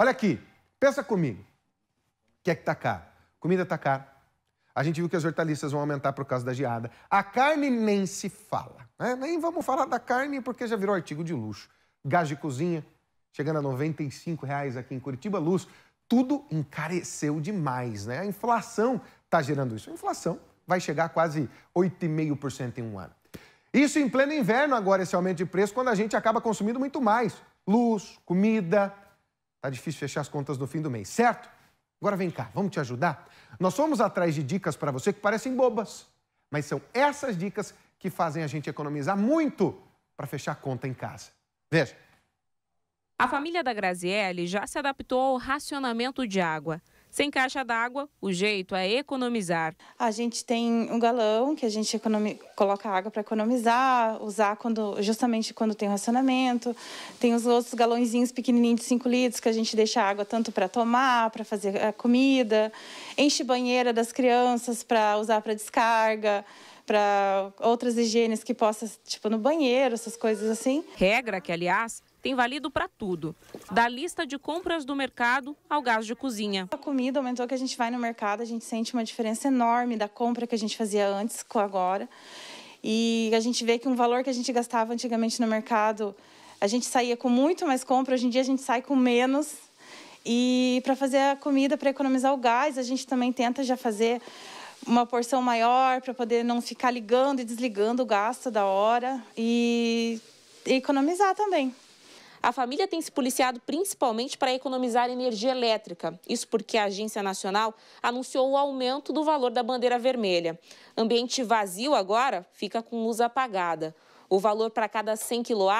Olha aqui, pensa comigo. O que é que está caro? Comida está cara. A gente viu que as hortaliças vão aumentar por causa da geada. A carne nem se fala. Né? Nem vamos falar da carne porque já virou artigo de luxo. Gás de cozinha, chegando a 95 reais aqui em Curitiba, luz. Tudo encareceu demais, né? A inflação está gerando isso. A inflação vai chegar a quase 8,5% em um ano. Isso em pleno inverno agora, esse aumento de preço, quando a gente acaba consumindo muito mais. Luz, comida, Tá difícil fechar as contas no fim do mês, certo? Agora vem cá, vamos te ajudar? Nós fomos atrás de dicas para você que parecem bobas, mas são essas dicas que fazem a gente economizar muito para fechar a conta em casa. Veja. A família da Grazielli já se adaptou ao racionamento de água. Sem caixa d'água, o jeito é economizar. A gente tem um galão que a gente economi... coloca água para economizar, usar quando, justamente quando tem racionamento. Tem os outros galõezinhos pequenininhos de 5 litros que a gente deixa água tanto para tomar, para fazer a eh, comida. Enche banheira das crianças para usar para descarga para outras higienes que possa, tipo no banheiro, essas coisas assim. Regra que, aliás, tem valido para tudo, da lista de compras do mercado ao gás de cozinha. A comida aumentou que a gente vai no mercado, a gente sente uma diferença enorme da compra que a gente fazia antes com agora. E a gente vê que um valor que a gente gastava antigamente no mercado, a gente saía com muito mais compra, hoje em dia a gente sai com menos. E para fazer a comida, para economizar o gás, a gente também tenta já fazer uma porção maior para poder não ficar ligando e desligando o gasto da hora e, e economizar também. A família tem se policiado principalmente para economizar energia elétrica. Isso porque a Agência Nacional anunciou o aumento do valor da bandeira vermelha. Ambiente vazio agora fica com luz apagada. O valor para cada 100 kW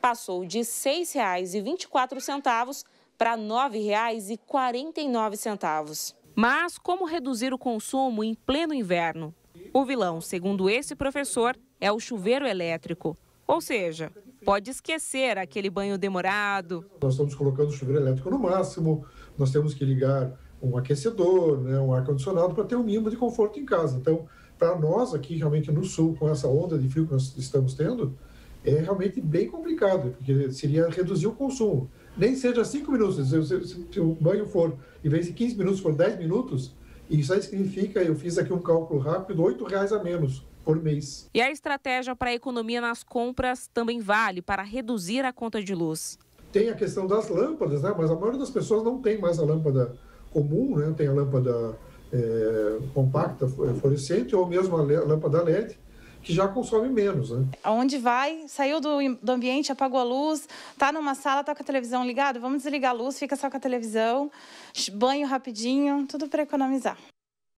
passou de R$ 6,24 para R$ 9,49. Mas como reduzir o consumo em pleno inverno? O vilão, segundo esse professor, é o chuveiro elétrico. Ou seja, pode esquecer aquele banho demorado. Nós estamos colocando o chuveiro elétrico no máximo, nós temos que ligar um aquecedor, né, um ar-condicionado para ter o um mínimo de conforto em casa. Então, para nós aqui, realmente no sul, com essa onda de frio que nós estamos tendo, é realmente bem complicado, porque seria reduzir o consumo nem seja cinco minutos, se, se, se, se o banho for, em vez de 15 minutos, for 10 minutos, isso aí significa, eu fiz aqui um cálculo rápido, R$ reais a menos por mês. E a estratégia para a economia nas compras também vale para reduzir a conta de luz. Tem a questão das lâmpadas, né? mas a maioria das pessoas não tem mais a lâmpada comum, né? tem a lâmpada é, compacta, fluorescente, ou mesmo a lâmpada LED que já consome menos. Né? Onde vai? Saiu do, do ambiente, apagou a luz, tá numa sala, tá com a televisão ligada, vamos desligar a luz, fica só com a televisão, banho rapidinho, tudo para economizar.